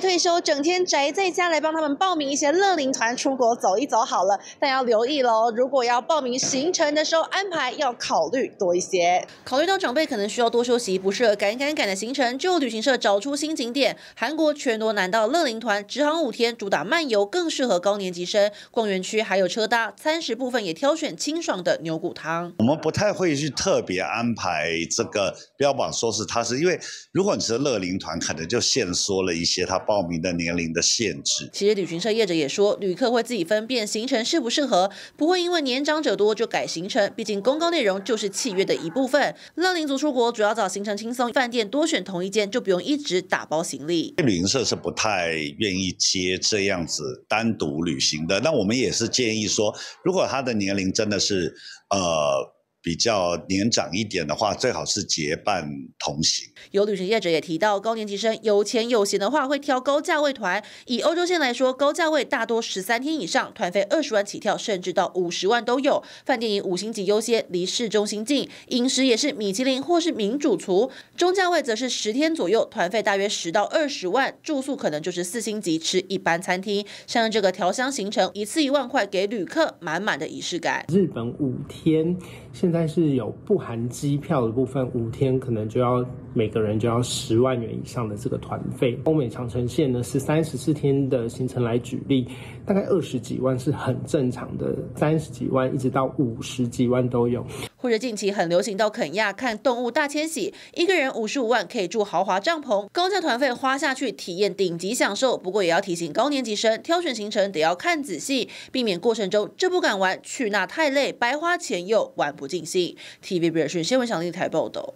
退休整天宅在家，来帮他们报名一些乐龄团出国走一走好了，但要留意喽。如果要报名行程的时候，安排要考虑多一些。考虑到长辈可能需要多休息，不适合赶赶赶的行程，就旅行社找出新景点。韩国全罗南道乐龄团直航五天，主打漫游，更适合高年级生。逛园区还有车搭，餐食部分也挑选清爽的牛骨汤。我们不太会去特别安排这个，标榜说是它是因为，如果你是乐龄团，可能就限缩了一些它。报名的年龄的限制，其实旅行社业者也说，旅客会自己分辨行程适不适合，不会因为年长者多就改行程，毕竟公告内容就是契约的一部分。乐龄族出国主要找行程轻松，饭店多选同一间，就不用一直打包行李。旅行社是不太愿意接这样子单独旅行的，那我们也是建议说，如果他的年龄真的是呃。比较年长一点的话，最好是结伴同行。有旅行业者也提到，高年级生有钱有闲的话，会挑高价位团。以欧洲线来说，高价位大多十三天以上，团费二十万起跳，甚至到五十万都有。饭店以五星级优先，离市中心近，饮食也是米其林或是名主厨。中价位则是十天左右，团费大约十到二十万，住宿可能就是四星级，吃一般餐厅。像这个调香行程，一次一万块，给旅客满满的仪式感。日本五天现。但是有不含机票的部分，五天可能就要每个人就要十万元以上的这个团费。欧美长城线呢是三十四天的行程来举例，大概二十几万是很正常的，三十几万一直到五十几万都有。或者近期很流行到肯亚看动物大迁徙，一个人五十五万可以住豪华帐篷，高价团费花下去体验顶级享受。不过也要提醒高年级生，挑选行程得要看仔细，避免过程中这不敢玩，去那太累，白花钱又玩不尽兴。t v b 新闻的一台报道。